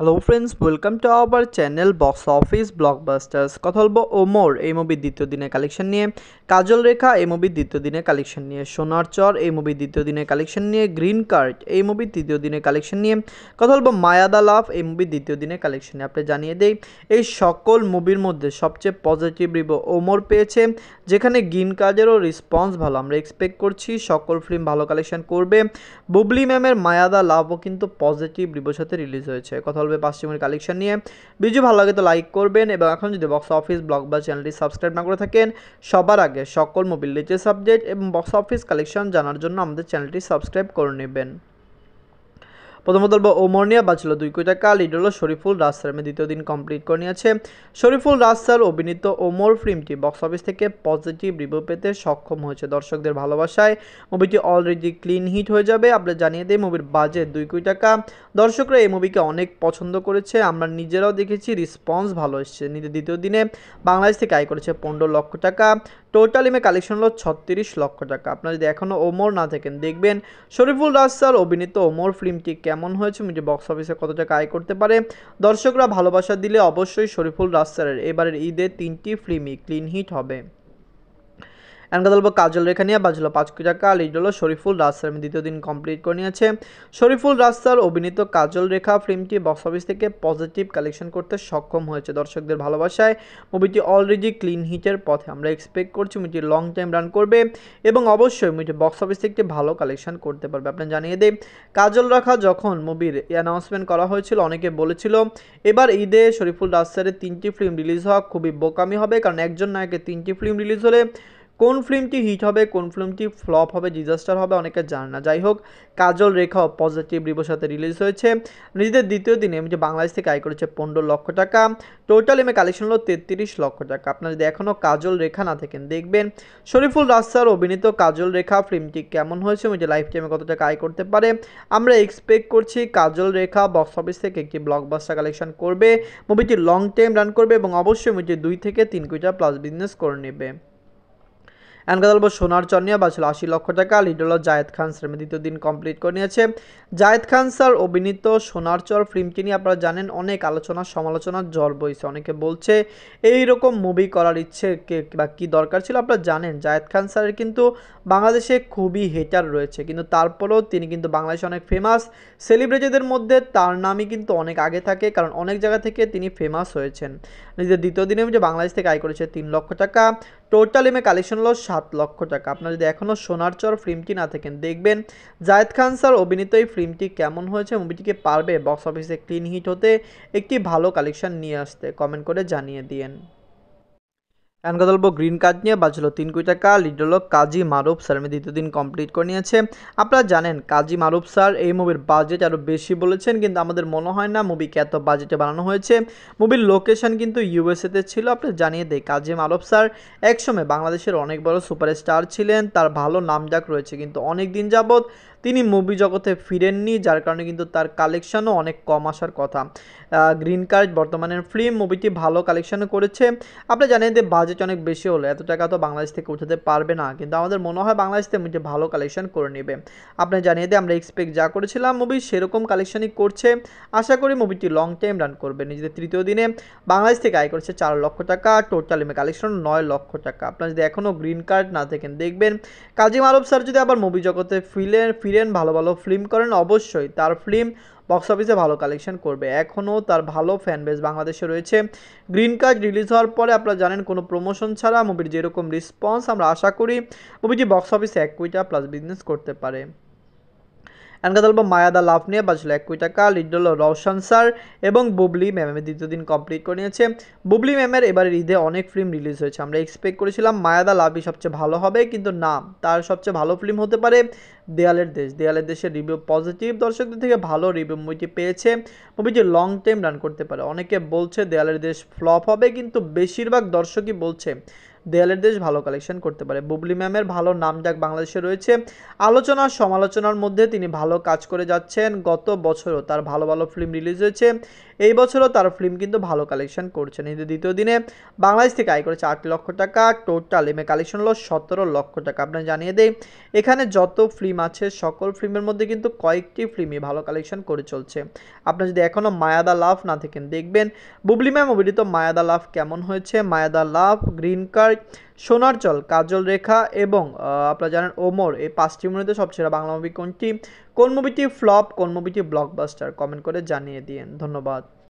hello friends welcome to our channel box office blockbusters কথা বলবো ওমর এই মুভির দ্বিতীয় দিনের কালেকশন নিয়ে কাজল রেখা এই মুভির দ্বিতীয় দিনে কালেকশন নিয়ে সোনার চর এই মুভির দ্বিতীয় দিনের কালেকশন নিয়ে গ্রিন কার্ড এই মুভির তৃতীয় দিনের কালেকশন নিয়ে কথা বলবো মায়াদা লাভ এই মুভির দ্বিতীয় দিনের কালেকশন নিয়ে আপনি জানিয়ে দেই এই সকল মুভির মধ্যে সবচেয়ে পজিটিভ রিভিউ ওমর পেয়েছে যেখানে গ্রিন কার্ডেরও রেসপন্স ভালো আমরা এক্সপেক্ট করছি সকল ফিল্ম ভালো কালেকশন করবে বুবলি ম্যামের মায়াদা লাভও কিন্তু পজিটিভ রিভোর সাথে রিলিজ হয়েছে কথা পাঁচটি মুভির কালেকশন নিয়ে ভিডিও ভালো লাগে তো লাইক করবেন এবং এখন যদি বক্স অফিস ব্লগ বা চ্যানেলটি সাবস্ক্রাইব না করে থাকেন সবার আগে সকল মোবিল লেটেস্ট সাবজেক্ট এবং বক্স অফিস কালেকশন জানার জন্য আমাদের চ্যানেলটি সাবস্ক্রাইব করে নেবেন প্রথম দল ওমর নিয়ে বাঁচল দুই কোটি টাকা লিড হলো শরীফুল রাস্তার দ্বিতীয় দিন কমপ্লিট করে নিয়েছে শরীফুল রাস্তার অভিনীত ওমর ফিল্মটি বক্স অফিস থেকে পজিটিভ রিভিউ পেতে সক্ষম হয়েছে দর্শকদের ভালোবাসায় মুভিটি অলরেডি ক্লিন হিট হয়ে যাবে আপনারা জানিয়ে দেই মুভির বাজেট দুই কোটি টাকা দর্শকরা এই মুভিকে অনেক পছন্দ করেছে আমরা নিজেরাও দেখেছি রিসপন্স ভালো এসছে দ্বিতীয় দিনে বাংলাদেশ থেকে আয় করেছে পনেরো লক্ষ টাকা টোটালি মে কালেকশন হলো ছত্রিশ লক্ষ টাকা আপনারা যদি এখনও ওমর না থাকেন দেখবেন শরীফুল রাজ স্যার অভিনীত ওমর ফিল্মটি কেমন হয়েছে মিটি বক্স অফিসে কত টাকা আয় করতে পারে দর্শকরা ভালোবাসা দিলে অবশ্যই শরীফুল রাজ স্যারের এবারের ঈদে তিনটি ফিল্মই ক্লিন হিট হবে এনকাদলব কাজল নিয়ে বাজলো পাঁচ টাকা লিড হলো শরীফুল রাস্তার আমি দ্বিতীয় দিন কমপ্লিট করে নিয়েছে শরীফুল রাস্তার অভিনীত কাজল রেখা ফিল্মটি বক্স অফিস থেকে পজিটিভ কালেকশন করতে সক্ষম হয়েছে দর্শকদের ভালোবাসায় মুভিটি অলরেডি ক্লিন হিটের পথে আমরা এক্সপেক্ট করছি মুভিটি লং টাইম রান করবে এবং অবশ্যই মুভিটি বক্স অফিস থেকে ভালো কালেকশন করতে পারবে আপনার জানিয়ে দেয় কাজল রেখা যখন মুভির অ্যানাউন্সমেন্ট করা হয়েছিল অনেকে বলেছিল এবার ঈদে শরীফুল রাস্তারের তিনটি ফিল্ম রিলিজ হওয়া খুবই বোকামি হবে কারণ একজন নায়কের তিনটি ফিল্ম রিলিজ হলে কোন ফিল্মটি হিট হবে কোন ফিল্মটি ফ্লপ হবে ডিজাস্টার হবে অনেকে জান না যাই হোক কাজল রেখা পজিটিভ রিভোর সাথে রিলিজ হয়েছে নিজেদের দ্বিতীয় দিনে যে বাংলাদেশ থেকে আয় করেছে পনেরো লক্ষ টাকা টোটাল এমে কালেকশন হলো তেত্রিশ লক্ষ টাকা আপনারা যদি এখনও কাজল রেখা না থাকেন দেখবেন শরীফুল রাস্তার অভিনীত কাজল রেখা ফিল্মটি কেমন হয়েছে যে লাইফ টাইমে কত টাকা আয় করতে পারে আমরা এক্সপেক্ট করছি কাজল রেখা বক্স অফিস থেকে একটি ব্লকবাস্টার কালেকশন করবে মুভিটি লং টাইম রান করবে এবং অবশ্যই মুভিটি দুই থেকে তিন কুইটা প্লাস বিজনেস করে নেবে অ্যানকাদলব সোনার চন্নিয়া বাঁচল আশি লক্ষ টাকা লিড জায়েদ খান সিনেমা দ্বিতীয় দিন কমপ্লিট করে নিয়েছে জায়েদ খান স্যার অভিনীত সোনার চর ফিল্মটি নিয়ে আপনারা জানেন অনেক আলোচনা সমালোচনার জল বইছে অনেকে বলছে এই রকম মুভি করার ইচ্ছে কে বা কী দরকার ছিল আপনারা জানেন জায়েদ খান স্যারের কিন্তু বাংলাদেশে খুবই হেটার রয়েছে কিন্তু তারপরেও তিনি কিন্তু বাংলাদেশে অনেক ফেমাস সেলিব্রিটিদের মধ্যে তার নামই কিন্তু অনেক আগে থাকে কারণ অনেক জায়গা থেকে তিনি ফেমাস হয়েছেন নিজের দ্বিতীয় দিনে যে বাংলাদেশ থেকে আয় করেছে তিন লক্ষ টাকা টোটাল এমে কালেকশন হলো সাত লক্ষ টাকা আপনারা যদি এখনও সোনার চর ফিল্মটি না থাকেন দেখবেন জায়দ খান স্যার অভিনীত এই ফিল্মটি কেমন হয়েছে মুভিটিকে পারবে বক্স অফিসে ক্লিন হিট হতে একটি ভালো কালেকশন নিয়ে আসতে কমেন্ট করে জানিয়ে দিয়েন কানকা গ্রিন কার্ড নিয়ে বাজল তিন কোটি টাকা লিড হলো কাজী মারুফ স্যার আমি দ্বিতীয় দিন কমপ্লিট করে নিয়েছে আপনারা জানেন কাজী মারুফ স্যার এই মুভির বাজেট আরও বেশি বলেছেন কিন্তু আমাদের মনে হয় না মুভিকে এত বাজেটে বানানো হয়েছে মুভির লোকেশন কিন্তু ইউএসএতে ছিল আপনি জানিয়ে দেয় কাজী মারুফ স্যার একসময় বাংলাদেশের অনেক বড় সুপারস্টার ছিলেন তার ভালো নামডাক রয়েছে কিন্তু অনেক দিন যাবৎ তিনি মুভি জগতে ফিরেননি যার কারণে কিন্তু তার কালেকশানও অনেক কম আসার কথা গ্রিন কার্ড বর্তমানের ফিল্ম মুভিটি ভালো কালেকশানও করেছে আপনি জানেন যে বাজেট অনেক বেশি হলে এত টাকা তো বাংলাদেশ থেকে উঠাতে পারবে না কিন্তু আমাদের মনে হয় বাংলাদেশ থেকে ভালো কালেকশন করে নেবে আপনি জানিয়ে দিয়ে আমরা এক্সপেক্ট যা করেছিলাম মুভি সেরকম কালেকশনই করছে আশা করি মুভিটি লং টাইম রান করবে নিজেদের তৃতীয় দিনে বাংলাদেশ থেকে আয় করেছে চার লক্ষ টাকা টোটাল এমে কালেকশন নয় লক্ষ টাকা আপনারা যদি এখনও গ্রিন কার্ড না থাকেন দেখবেন কাজী মারব স্যার যদি আবার মুভি জগতে ফিরে ফিরেন ভালো ভালো ফিল্ম করেন অবশ্যই তার ফিল্ম বক্স অফিসে ভালো কালেকশন করবে এখনও তার ভালো ফ্যান বেস বাংলাদেশে রয়েছে গ্রিন কার্ড রিলিজ হওয়ার পরে আপনারা জানেন কোনো প্রমোশন ছাড়া মুভির যেরকম রেসপন্স আমরা আশা করি মুভিটি বক্স অফিসে এক কুইটা প্লাস বিজনেস করতে পারে মায়া মায়াদা লাভ নিয়ে বাঁচল এক কুড়ি টাকা লিড হলো রওশন স্যার এবং বুবলি ম্যামের দ্বিতীয় দিন কমপ্লিট করে নিয়েছে বুবলি ম্যামের এবারের ঈদে অনেক ফিল্ম রিলিজ হয়েছে আমরা এক্সপেক্ট করেছিলাম মায়াদা লাভই সবচেয়ে ভালো হবে কিন্তু না তার সবচেয়ে ভালো ফিল্ম হতে পারে দেয়ালের দেশ দেয়ালের দেশের রিভিউ পজিটিভ দর্শকদের থেকে ভালো রিভিউ মুভিটি পেয়েছে মুভিটি লং টাইম রান করতে পারে অনেকে বলছে দেয়ালের দেশ ফ্লপ হবে কিন্তু বেশিরভাগ দর্শকই বলছে দেয়ালের দেশ ভালো কালেকশন করতে পারে বুবলি ম্যামের ভালো নাম ডাক বাংলাদেশে রয়েছে আলোচনা সমালোচনার মধ্যে তিনি ভালো কাজ করে যাচ্ছেন গত বছরও তার ভালো ভালো ফিল্ম রিলিজ হয়েছে এই বছরও তার ফিল্ম কিন্তু ভালো কালেকশন করছেন এই দ্বিতীয় দিনে বাংলাদেশ থেকে আয় করেছে আট লক্ষ টাকা টোটাল এমএ কালেকশন হলো সতেরো লক্ষ টাকা আপনার জানিয়ে দেয় এখানে যত ফিল্ম আছে সকল ফিল্মের মধ্যে কিন্তু কয়েকটি ফিল্মই ভালো কালেকশন করে চলছে আপনার যদি এখনও মায়াদা লাভ না থাকেন দেখবেন বুবলি ম্যাম অভিনীত মায়াদা লাভ কেমন হয়েছে মায়াদা লাভ গ্রিন কার্ড বিষয় সোনারচল কাজল রেখা এবং আপনারা জানেন ওমর এই পাঁচটি মুভিতে সবচেয়ে বাংলা মুভি কোনটি কোন মুভিটি ফ্লপ কোন মুভিটি ব্লকবাস্টার কমেন্ট করে জানিয়ে দিন ধন্যবাদ